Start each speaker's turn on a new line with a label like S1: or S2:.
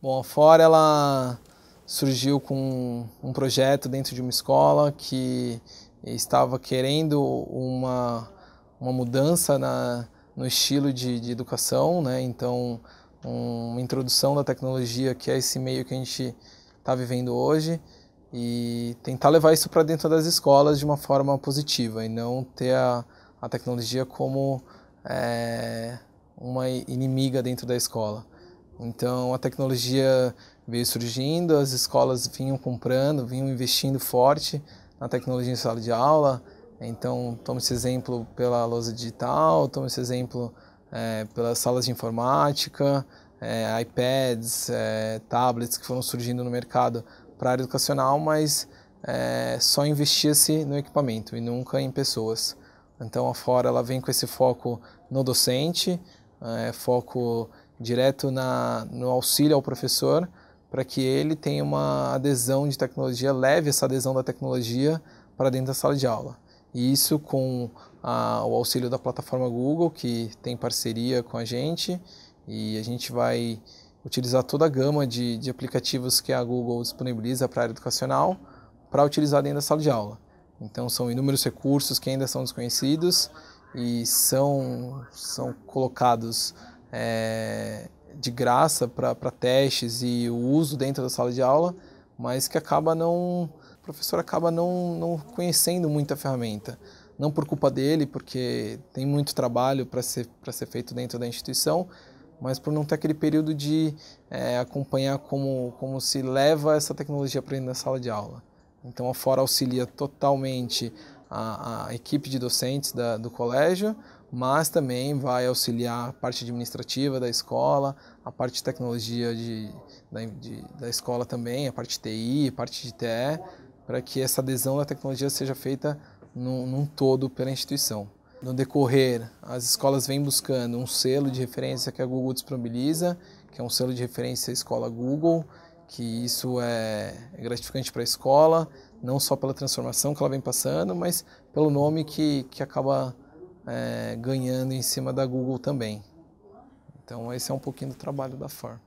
S1: Bom, a Fora ela surgiu com um projeto dentro de uma escola que estava querendo uma, uma mudança na, no estilo de, de educação, né? então um, uma introdução da tecnologia que é esse meio que a gente está vivendo hoje e tentar levar isso para dentro das escolas de uma forma positiva e não ter a, a tecnologia como é, uma inimiga dentro da escola. Então a tecnologia veio surgindo, as escolas vinham comprando, vinham investindo forte na tecnologia em sala de aula. Então toma esse exemplo pela lousa digital, toma esse exemplo é, pelas salas de informática, é, iPads, é, tablets que foram surgindo no mercado para a área educacional, mas é, só investia-se no equipamento e nunca em pessoas. Então a Fora ela vem com esse foco no docente, é, foco direto na, no auxílio ao professor, para que ele tenha uma adesão de tecnologia, leve essa adesão da tecnologia para dentro da sala de aula. E isso com a, o auxílio da plataforma Google, que tem parceria com a gente, e a gente vai utilizar toda a gama de, de aplicativos que a Google disponibiliza para a área educacional para utilizar dentro da sala de aula. Então, são inúmeros recursos que ainda são desconhecidos e são, são colocados é, de graça para testes e o uso dentro da sala de aula, mas que acaba não. O professor acaba não, não conhecendo muito a ferramenta. Não por culpa dele, porque tem muito trabalho para ser, ser feito dentro da instituição, mas por não ter aquele período de é, acompanhar como, como se leva essa tecnologia para dentro da sala de aula. Então, a Fora auxilia totalmente a, a equipe de docentes da, do colégio, mas também vai auxiliar a parte administrativa da escola, a parte de tecnologia de, da, de, da escola também, a parte TI, a parte de TE, para que essa adesão da tecnologia seja feita num, num todo pela instituição. No decorrer, as escolas vêm buscando um selo de referência que a Google disponibiliza, que é um selo de referência escola Google, que isso é gratificante para a escola, não só pela transformação que ela vem passando, mas pelo nome que, que acaba é, ganhando em cima da Google também. Então esse é um pouquinho do trabalho da FAR.